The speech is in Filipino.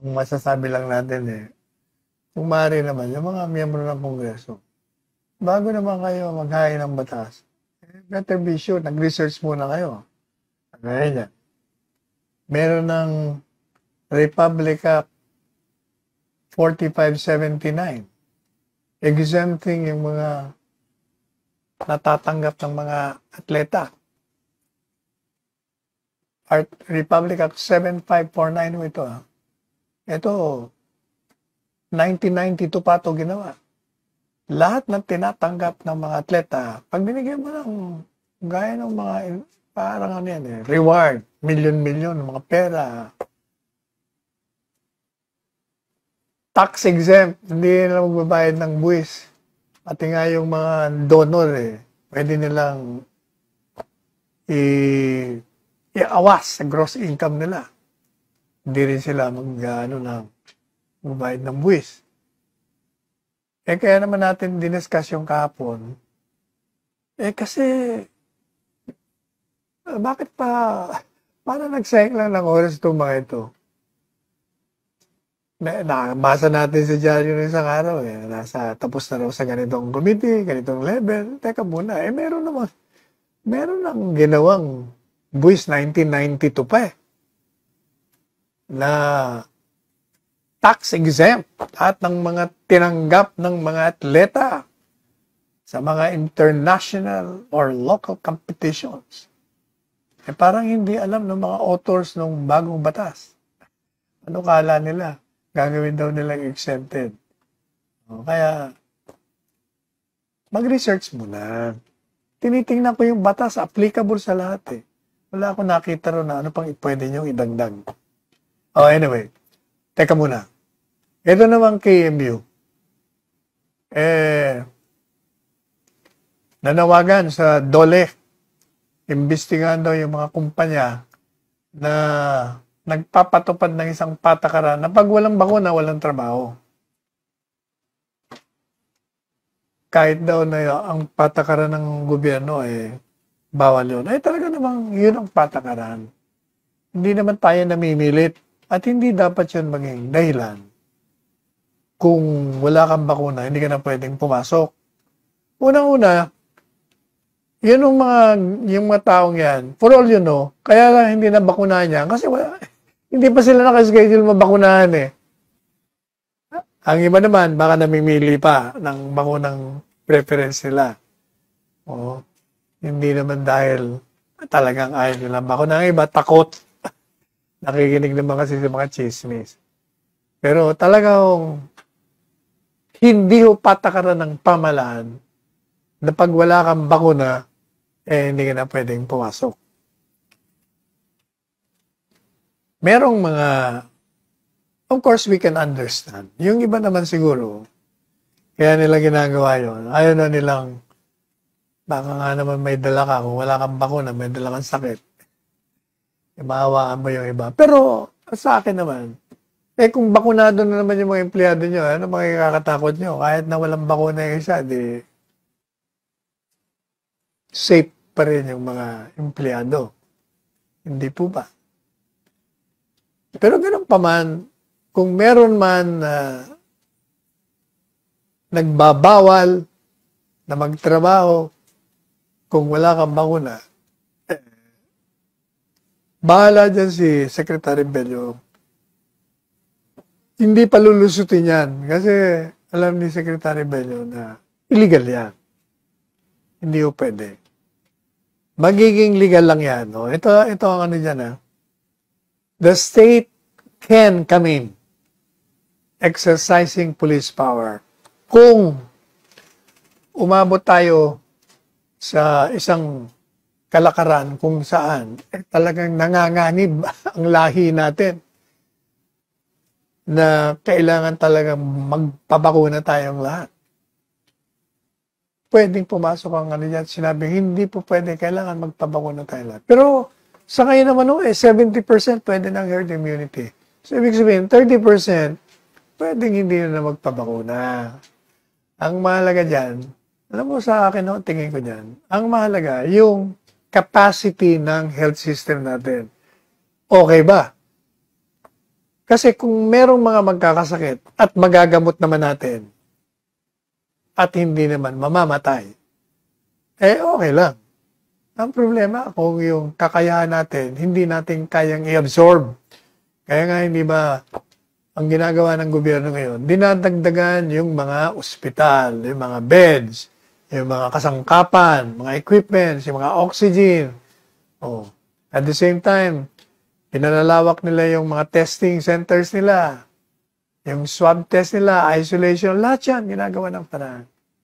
ang masasabi lang natin eh, kung maaari naman, yung mga miyembro ng Kongreso, bago naman kayo maghain ng batas, eh, better be sure, nag-research muna kayo. Kaya yan. Meron ng Republica 4579, exempting yung mga natatanggap ng mga atleta. Art Republic Act 7549 ito. Ah. Ito, 1992 pa ito ginawa. Lahat ng tinatanggap ng mga atleta, pag binigyan mo ng gaya ng mga, parang ano yan eh, reward, million-million, mga pera, tax exempt, hindi nila magbabayad ng buwis. Pati nga yung mga donor eh, pwede nilang i- iawas sa gross income nila hindi rin sila mag, ano, ng, magbayad ng buwis. Eh kaya naman natin diniscuss yung kahapon, eh kasi ah, bakit pa para nagsayang lang ng oras itong mga ito? Na, nakabasa natin sa diaryo ng isang araw eh. Nasa, tapos na raw sa ganitong committee, ganitong level. Teka muna, eh meron naman, meron nang ginawang buwis 1992 pa eh na tax exempt at ng mga tinanggap ng mga atleta sa mga international or local competitions. Eh parang hindi alam ng mga authors ng bagong batas. Ano kala nila? Gagawin daw nilang exempted. O, kaya, mag-research muna. Tinitingnan ko yung batas applicable sa lahat eh. Wala akong nakita ron na ano pang pwede niyong idagdag. Oh, anyway. Teka muna. Ito naman KMU. Eh, nanawagan sa DOLE. Imbestigahan daw yung mga kumpanya na nagpapatupad ng isang patakaran na pag walang bakuna, walang trabaho. Kahit daw na ang patakaran ng gobyerno, eh, bawal yun. Ay, eh, talaga namang yun ang patakaran. Hindi naman tayo namimilit at hindi dapat yun maging dahilan. Kung wala kang bakuna, hindi ka na pwedeng pumasok. Unang-una, yun yung mga, yung mga taong yan, for all you know, kaya lang hindi na bakunahan niya, kasi wala, hindi pa sila nakaschedule mabakunahan eh. Ang iba naman, baka namimili pa ng bakunang preference nila. Oo. Hindi naman dahil talagang ayaw nila bakunahan. Ang iba, takot nakikinig naman kasi sa mga chismis. Pero talagang hindi ho patakaran ng pamalaan na pag wala kang bakuna, eh hindi ka na pwedeng pumasok. Merong mga, of course we can understand. Yung iba naman siguro, kaya nila ginagawa yun. Ayaw na nilang, baka nga naman may dala ka, kung wala kang bakuna, may dala kang sakit maawaan mo yung iba. Pero sa akin naman, eh kung bakunado na naman yung mga empleyado nyo, ano makikakatakot nyo? Kahit na walang bakuna yung isa, di safe pa rin yung mga empleyado. Hindi po ba? Pero ganun pa man, kung meron man na uh, nagbabawal na magtrabaho, kung wala kang bakuna, Bahala dyan si Secretary Bello. Hindi pa lulusutin yan kasi alam ni Secretary Bello na illegal yan. Hindi po pwede. Magiging legal lang yan. No? Ito, ito ang ano dyan. Ha? The state can come in exercising police power kung umabot tayo sa isang kalakaran kung saan eh, talagang nanganganib ang lahi natin na kailangan talagang magpabakuna tayong lahat. Pwedeng pumasok ang ano dyan, sinabi, hindi po pwede, kailangan magpabakuna tayo lahat. Pero sa ngayon naman, oh, eh, 70% pwede ng herd immunity. So, ibig sabihin, 30% pwedeng hindi na magpabakuna. Ang mahalaga dyan, alam mo sa akin, no, tingin ko dyan, ang mahalaga, yung capacity ng health system natin. Okay ba? Kasi kung merong mga magkakasakit at magagamot naman natin at hindi naman mamamatay, eh okay lang. Ang problema kung yung kakayahan natin, hindi natin kayang i-absorb. Kaya nga hindi ba ang ginagawa ng gobyerno ngayon, dinadagdagan yung mga ospital, yung mga beds, yung mga kasangkapan, mga equipments, yung mga oxygen. Oh. At the same time, pinalalawak nila yung mga testing centers nila, yung swab test nila, isolation, lahat yan ginagawa ng panahon.